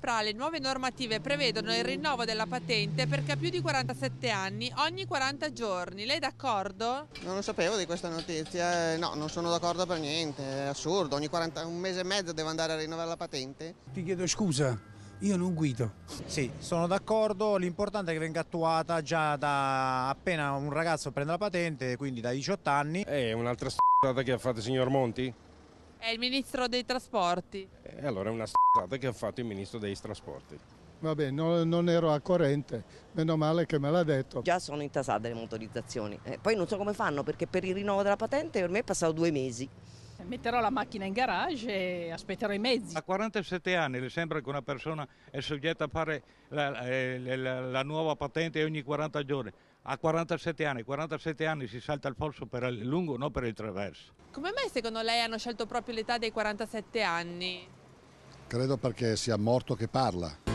Capra le nuove normative prevedono il rinnovo della patente per chi ha più di 47 anni ogni 40 giorni. Lei è d'accordo? Non lo sapevo di questa notizia, eh, no, non sono d'accordo per niente, è assurdo, ogni 40, un mese e mezzo devo andare a rinnovare la patente. Ti chiedo scusa, io non guido. Sì, sono d'accordo, l'importante è che venga attuata già da appena un ragazzo prende la patente, quindi da 18 anni. Eh, è un'altra s***a che ha fatto il signor Monti? È il ministro dei trasporti. Eh, allora è una stata che ha fatto il ministro dei trasporti. Vabbè, no, non ero a corrente, meno male che me l'ha detto. Già sono intasate le motorizzazioni, eh, poi non so come fanno perché per il rinnovo della patente per me è passato due mesi. Metterò la macchina in garage e aspetterò i mezzi. A 47 anni le sembra che una persona è soggetta a fare la, eh, la, la nuova patente ogni 40 giorni. A 47 anni, 47 anni si salta il polso per il lungo, non per il traverso. Come mai secondo lei hanno scelto proprio l'età dei 47 anni? Credo perché sia morto che parla.